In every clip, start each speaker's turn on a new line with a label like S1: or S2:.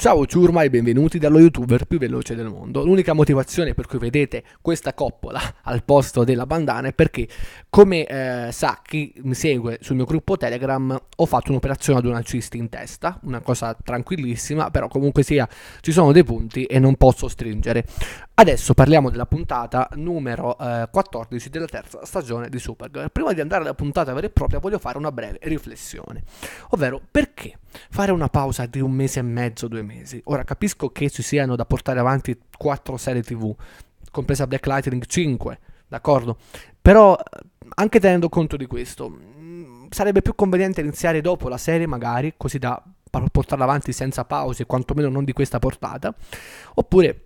S1: Ciao ciurma e benvenuti dallo youtuber più veloce del mondo. L'unica motivazione per cui vedete questa coppola al posto della bandana è perché, come eh, sa chi mi segue sul mio gruppo Telegram, ho fatto un'operazione ad una cisti in testa, una cosa tranquillissima, però comunque sia ci sono dei punti e non posso stringere. Adesso parliamo della puntata numero eh, 14 della terza stagione di Supergirl. Prima di andare alla puntata vera e propria voglio fare una breve riflessione, ovvero perché fare una pausa di un mese e mezzo, due mesi. Ora capisco che ci siano da portare avanti quattro serie TV, compresa Black Lightning 5, d'accordo? Però anche tenendo conto di questo, mm, sarebbe più conveniente iniziare dopo la serie magari, così da portarla avanti senza pause, quantomeno non di questa portata, oppure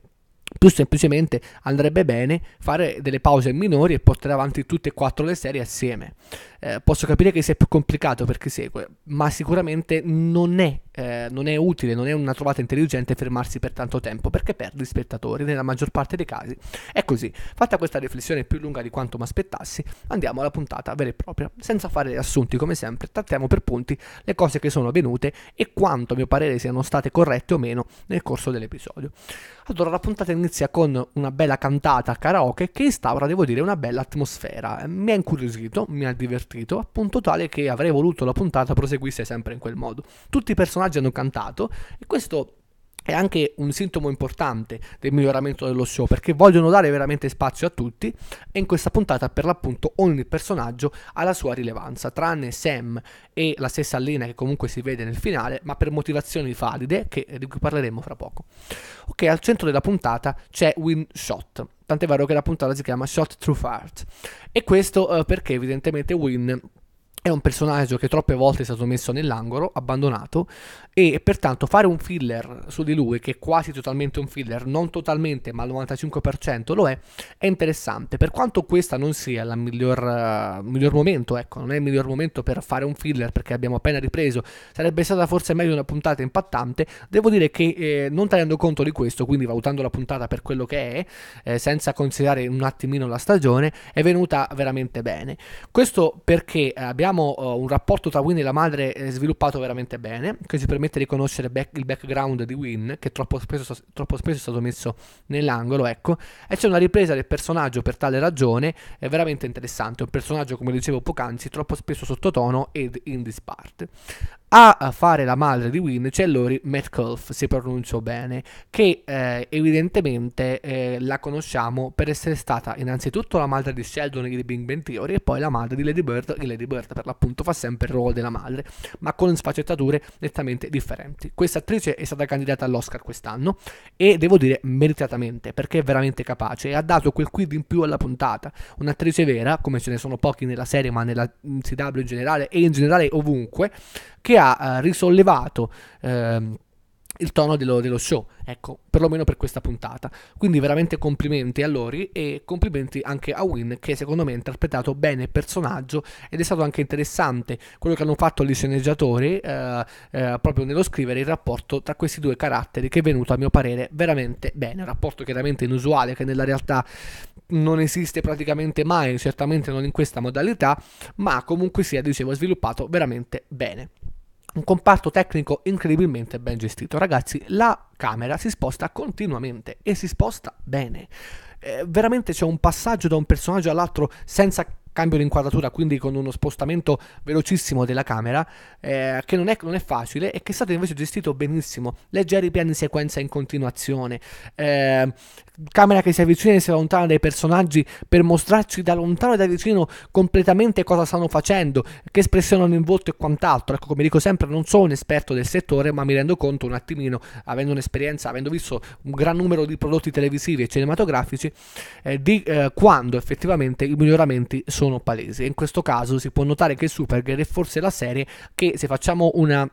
S1: più semplicemente andrebbe bene fare delle pause minori e portare avanti tutte e quattro le serie assieme. Eh, posso capire che sia più complicato per chi segue, ma sicuramente non è eh, non è utile, non è una trovata intelligente fermarsi per tanto tempo perché perdi spettatori nella maggior parte dei casi. È così, fatta questa riflessione più lunga di quanto mi aspettassi, andiamo alla puntata vera e propria, senza fare riassunti come sempre, trattiamo per punti le cose che sono avvenute e quanto a mio parere siano state corrette o meno nel corso dell'episodio. Allora la puntata inizia con una bella cantata karaoke che instaura, devo dire, una bella atmosfera. Mi ha incuriosito, mi ha divertito, appunto tale che avrei voluto la puntata proseguisse sempre in quel modo. Tutti i personaggi personaggi hanno cantato e questo è anche un sintomo importante del miglioramento dello show perché vogliono dare veramente spazio a tutti e in questa puntata per l'appunto ogni personaggio ha la sua rilevanza tranne Sam e la stessa Lena che comunque si vede nel finale ma per motivazioni valide che, di cui parleremo fra poco ok al centro della puntata c'è Win Shot tant'è vero che la puntata si chiama Shot Through Fart e questo eh, perché evidentemente Win è un personaggio che troppe volte è stato messo nell'angolo, abbandonato, e pertanto fare un filler su di lui, che è quasi totalmente un filler, non totalmente ma al 95% lo è, è interessante. Per quanto questa non sia il miglior, uh, miglior, momento, ecco, non è il miglior momento per fare un filler perché abbiamo appena ripreso, sarebbe stata forse meglio una puntata impattante, devo dire che eh, non tenendo conto di questo, quindi valutando la puntata per quello che è, eh, senza considerare un attimino la stagione, è venuta veramente bene. Questo perché abbiamo abbiamo uh, un rapporto tra Win e la madre eh, sviluppato veramente bene, che ci permette di conoscere back- il background di Win, che troppo spesso, troppo spesso, è stato messo nell'angolo, ecco, e c'è una ripresa del personaggio per tale ragione, è veramente interessante, un personaggio, come dicevo poc'anzi, troppo spesso sottotono ed in disparte. A fare la madre di Win c'è Lori Metcalf, se pronuncio bene, che eh, evidentemente eh, la conosciamo per essere stata innanzitutto la madre di Sheldon e di Bing Bang Theory e poi la madre di Lady Bird, e Lady Bird per l'appunto fa sempre il ruolo della madre, ma con sfaccettature nettamente differenti. Questa attrice è stata candidata all'Oscar quest'anno e devo dire meritatamente perché è veramente capace e ha dato quel quid in più alla puntata. Un'attrice vera, come ce ne sono pochi nella serie ma nella mm, CW in generale e in generale ovunque, che ha ha eh, risollevato ehm, il tono dello, dello, show, ecco, perlomeno per questa puntata. Quindi veramente complimenti a Lori e complimenti anche a Win che secondo me ha interpretato bene il personaggio ed è stato anche interessante quello che hanno fatto gli sceneggiatori eh, eh, proprio nello scrivere il rapporto tra questi due caratteri che è venuto a mio parere veramente bene, un rapporto chiaramente inusuale che nella realtà non esiste praticamente mai, certamente non in questa modalità, ma comunque sia, dicevo, sviluppato veramente bene un comparto tecnico incredibilmente ben gestito. Ragazzi, la camera si sposta continuamente e si sposta bene. Eh, veramente c'è un passaggio da un personaggio all'altro senza cambio di inquadratura, quindi con uno spostamento velocissimo della camera, eh, che non è, non è, facile e che è stato invece gestito benissimo. Leggeri piani sequenza in continuazione, eh, camera che si avvicina e si allontana dai personaggi per mostrarci da lontano e da vicino completamente cosa stanno facendo, che espressione hanno in volto e quant'altro. Ecco, come dico sempre, non sono un esperto del settore, ma mi rendo conto un attimino, avendo un'esperienza, avendo visto un gran numero di prodotti televisivi e cinematografici, eh, di eh, quando effettivamente i miglioramenti sono sono palesi. in questo caso si può notare che Supergirl è forse la serie che, se facciamo una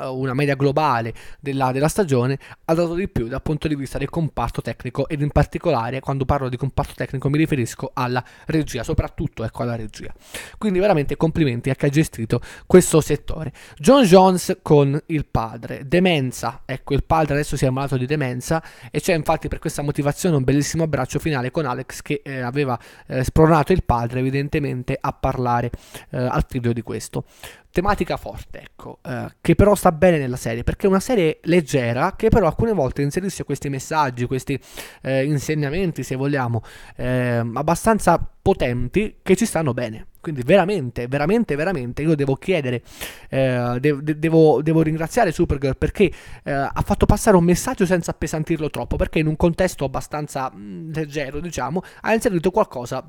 S1: eh, una media globale della, della, stagione, ha dato di più dal punto di vista del comparto tecnico ed in particolare quando parlo di comparto tecnico mi riferisco alla regia, soprattutto ecco alla regia. Quindi veramente complimenti a chi ha gestito questo settore. John Jones con il padre, demenza, ecco il padre adesso si è ammalato di demenza e c'è infatti per questa motivazione un bellissimo abbraccio finale con Alex che eh, aveva eh, spronato il padre evidentemente a parlare eh, al figlio di questo tematica forte, ecco, eh, che però sta bene nella serie, perché è una serie leggera che però alcune volte inserisce questi messaggi, questi eh, insegnamenti, se vogliamo, eh, abbastanza potenti che ci stanno bene. Quindi veramente, veramente, veramente io devo chiedere, eh, de- de- devo, devo, ringraziare Supergirl perché eh, ha fatto passare un messaggio senza appesantirlo troppo, perché in un contesto abbastanza mh, mm, leggero, diciamo, ha inserito qualcosa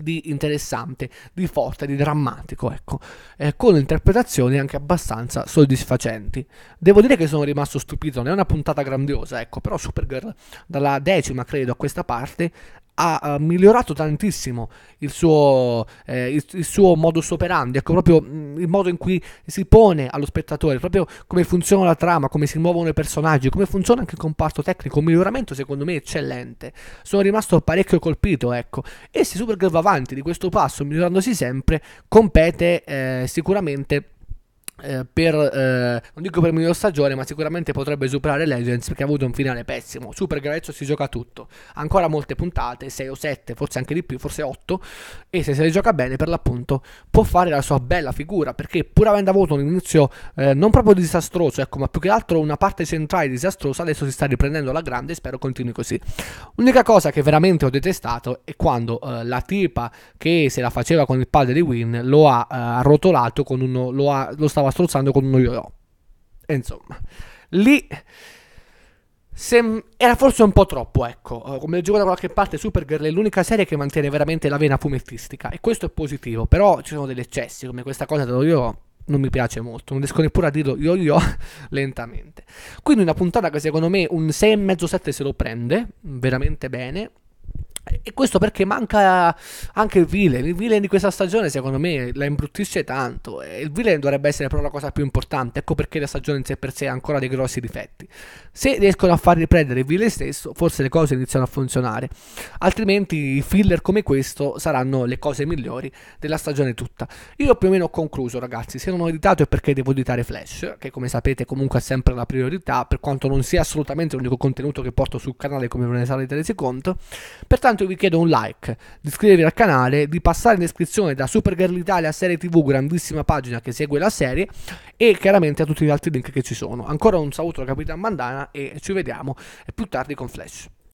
S1: di interessante, di forte, di drammatico, ecco, eh, con interpretazioni anche abbastanza soddisfacenti. Devo dire che sono rimasto stupito, non è una puntata grandiosa, ecco, però Supergirl dalla decima credo a questa parte ha migliorato tantissimo il suo, eh, il, il suo modus operandi, ecco proprio mm, il modo in cui si pone allo spettatore, proprio come funziona la trama, come si muovono i personaggi, come funziona anche il comparto tecnico, un miglioramento secondo me eccellente. Sono rimasto parecchio colpito, ecco. E se Supergirl va avanti di questo passo, migliorandosi sempre, compete eh, sicuramente eh, per, eh, non dico per miglior stagione, ma sicuramente potrebbe superare Legends perché ha avuto un finale pessimo. Super Grezzo si gioca tutto. Ancora molte puntate, 6 o 7, forse anche di più, forse 8. E se se le gioca bene, per l'appunto, può fare la sua bella figura perché, pur avendo avuto un inizio eh, non proprio disastroso, ecco, ma più che altro una parte centrale disastrosa, adesso si sta riprendendo alla grande e spero continui così. L'unica cosa che veramente ho detestato è quando eh, la tipa che se la faceva con il padre di Win lo ha eh, arrotolato con uno, lo, ha, lo stava strozzando con uno Euro. E insomma, lì sem- era forse un po' troppo, ecco. Uh, come leggevo da qualche parte, Supergirl è l'unica serie che mantiene veramente la vena fumettistica. E questo è positivo, però ci sono degli eccessi, come questa cosa dello Euro non mi piace molto, non riesco neppure a dirlo io io lentamente. Quindi una puntata che secondo me un 6,5-7 se lo prende, veramente bene. E questo perché manca anche il villain. Il villain di questa stagione, secondo me, la imbruttisce tanto. E il villain dovrebbe essere però la cosa più importante. Ecco perché la stagione in sé per sé ha ancora dei grossi difetti. Se riescono a far riprendere il villain stesso, forse le cose iniziano a funzionare. Altrimenti, i filler come questo saranno le cose migliori della stagione tutta. Io più o meno ho concluso, ragazzi. Se non ho editato è perché devo editare Flash, che come sapete, comunque è sempre la priorità, per quanto non sia assolutamente l'unico contenuto che porto sul canale, come ve ne sarete resi conto. Pertanto, pertanto vi chiedo un like, di iscrivervi al canale, di passare in descrizione da Supergirl Italia Serie TV, grandissima pagina che segue la serie, e chiaramente a tutti gli altri link che ci sono. Ancora un saluto da Capitan Mandana e ci vediamo eh, più tardi con Flash.